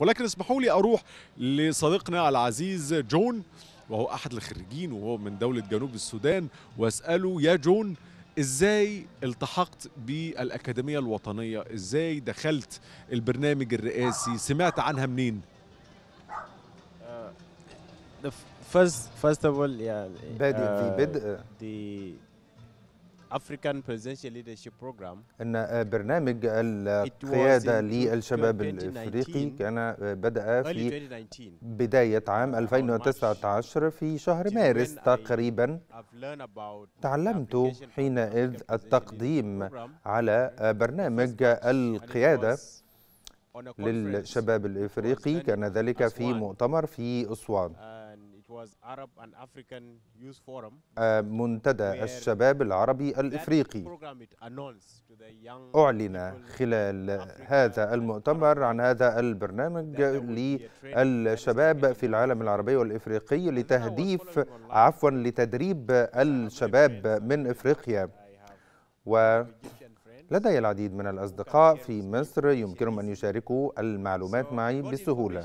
ولكن اسمحوا لي أروح لصديقنا العزيز جون وهو أحد الخريجين وهو من دولة جنوب السودان وأسأله يا جون ازاي التحقت بالاكاديميه الوطنيه ازاي دخلت البرنامج الرئاسي سمعت عنها منين uh, first first of all yeah, uh, the African Presidential Leadership Program أن آه، برنامج القيادة للشباب الأفريقي كان آه، بدأ في بداية عام 2019 في شهر مارس تقريبا تعلمت حينئذ التقديم على آه، برنامج القيادة للشباب الإفريقي كان ذلك في مؤتمر في أسوان uh, آه، منتدى الشباب العربي الإفريقي أعلن خلال هذا المؤتمر عن هذا البرنامج للشباب في العالم العربي والإفريقي لتهديف عفوا لتدريب الشباب من إفريقيا و لدي العديد من الأصدقاء في مصر يمكنهم أن يشاركوا المعلومات معي بسهولة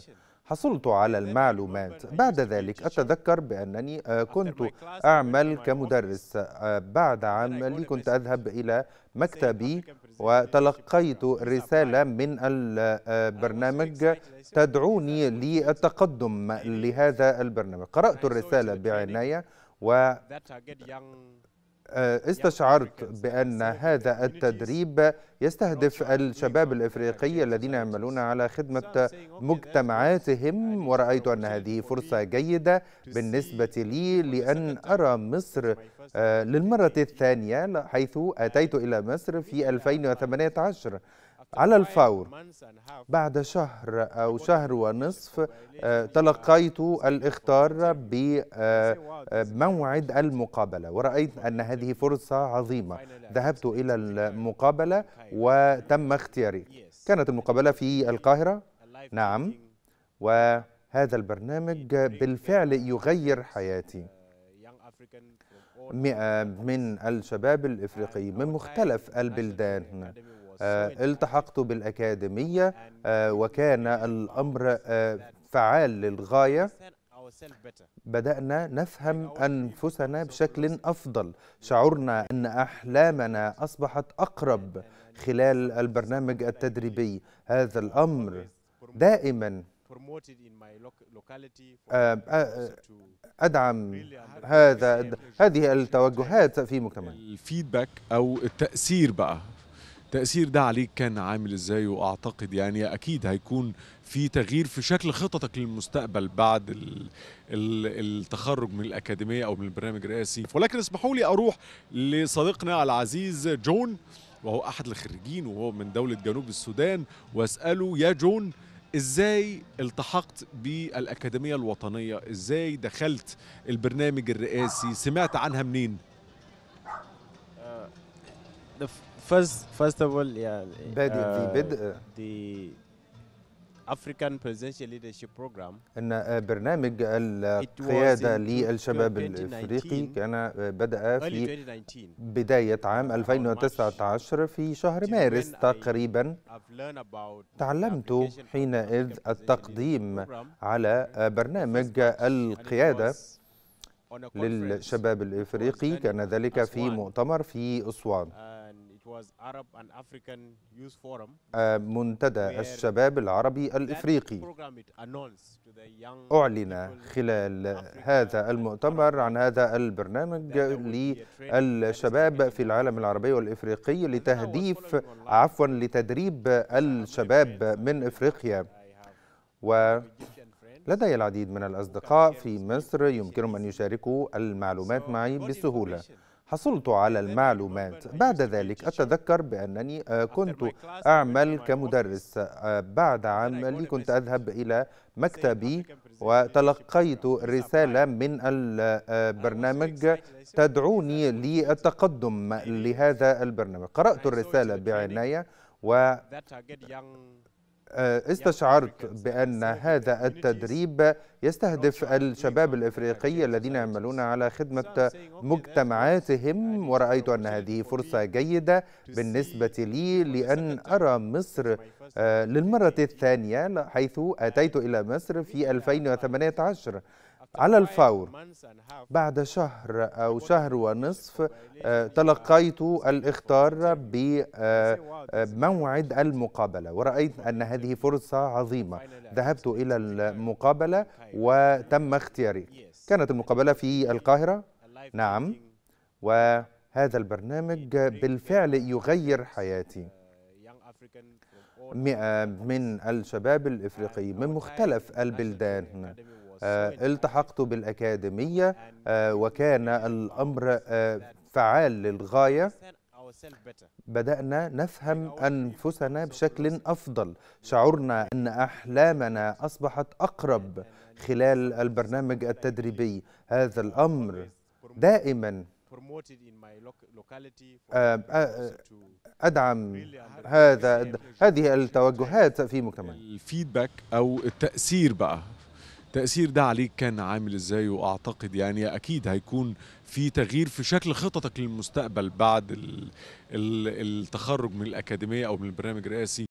حصلت على المعلومات بعد ذلك أتذكر بأنني آه، كنت أعمل كمدرس آه، بعد عملي كنت أذهب إلى مكتبي وتلقيت رسالة من البرنامج آه، تدعوني للتقدم لهذا البرنامج قرأت الرسالة بعناية و آه، استشعرت بأن هذا التدريب يستهدف الشباب الإفريقي الذين يعملون على خدمة مجتمعاتهم ورأيت أن هذه فرصة جيدة بالنسبة لي لأن أرى مصر آه، للمرة الثانية حيث أتيت إلى مصر في 2018 على الفور بعد شهر أو شهر ونصف آه، تلقيت الاختار آه، بموعد المقابلة ورأيت أن هذه فرصة عظيمة ذهبت إلى المقابلة وتم اختياري كانت المقابلة في القاهرة نعم وهذا البرنامج بالفعل يغير حياتي مئة من الشباب الإفريقي من مختلف البلدان آه، التحقت بالأكاديمية آه، وكان الأمر آه، فعال للغاية بدأنا نفهم أنفسنا بشكل أفضل شعرنا أن أحلامنا أصبحت أقرب خلال البرنامج التدريبي هذا الأمر دائما أدعم هذا هذه التوجهات في مجتمعي الفيدباك أو التأثير بقى تأثير ده عليك كان عامل ازاي واعتقد يعني اكيد هيكون في تغيير في شكل خططك للمستقبل بعد التخرج من الاكاديميه او من البرنامج الرئاسي ولكن اسمحوا لي اروح لصديقنا العزيز جون وهو احد الخريجين وهو من دوله جنوب السودان واساله يا جون ازاي التحقت بالاكاديميه الوطنيه ازاي دخلت البرنامج الرئاسي سمعت عنها منين first first of all yeah بادئ uh, في بدء uh, the African Presidential Leadership Program ان آه، برنامج القياده للشباب الافريقي كان آه، بدا في بدايه عام 2019 في شهر مارس تقريبا تعلمت حينئذ التقديم على آه، برنامج القياده للشباب الافريقي كان ذلك في مؤتمر في اسوان uh, آه، منتدى الشباب العربي الإفريقي أعلن خلال هذا المؤتمر عن هذا البرنامج للشباب في العالم العربي والإفريقي لتهديف عفوا لتدريب الشباب من إفريقيا و لدي العديد من الأصدقاء في مصر يمكنهم أن يشاركوا المعلومات معي بسهولة حصلت على المعلومات بعد ذلك أتذكر بأنني آه، كنت أعمل كمدرس آه، بعد عملي كنت أذهب إلى مكتبي وتلقيت رسالة من البرنامج آه، تدعوني للتقدم لهذا البرنامج قرأت الرسالة بعناية و آه، استشعرت بأن هذا التدريب يستهدف الشباب الإفريقي الذين يعملون على خدمة مجتمعاتهم ورأيت أن هذه فرصة جيدة بالنسبة لي لأن أرى مصر آه، للمرة الثانية حيث أتيت إلى مصر في 2018 على الفور بعد شهر أو شهر ونصف آه، تلقيت الاختار آه، بموعد المقابلة ورأيت أن هذه فرصة عظيمة ذهبت إلى المقابلة وتم اختياري كانت المقابلة في القاهرة نعم وهذا البرنامج بالفعل يغير حياتي مئة من الشباب الإفريقي من مختلف البلدان آه، التحقت بالأكاديمية آه، وكان الأمر آه، فعال للغاية بدأنا نفهم أنفسنا بشكل أفضل شعرنا أن أحلامنا أصبحت أقرب خلال البرنامج التدريبي هذا الأمر دائماً آه، آه، أدعم هذا هذه التوجهات في مجتمع الفيدباك أو التأثير بقى التأثير ده عليك كان عامل ازاي واعتقد يعني اكيد هيكون في تغيير في شكل خططك للمستقبل بعد التخرج من الاكاديميه او من البرنامج الرئاسي